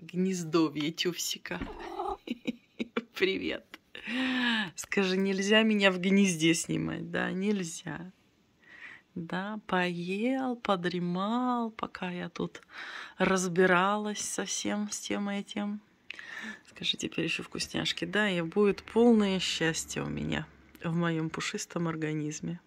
гнездовье Тюфсика. Привет. Скажи, нельзя меня в гнезде снимать? Да, нельзя. Да, поел, подремал, пока я тут разбиралась совсем с тем этим. Скажи, теперь еще вкусняшки. Да, и будет полное счастье у меня в моем пушистом организме.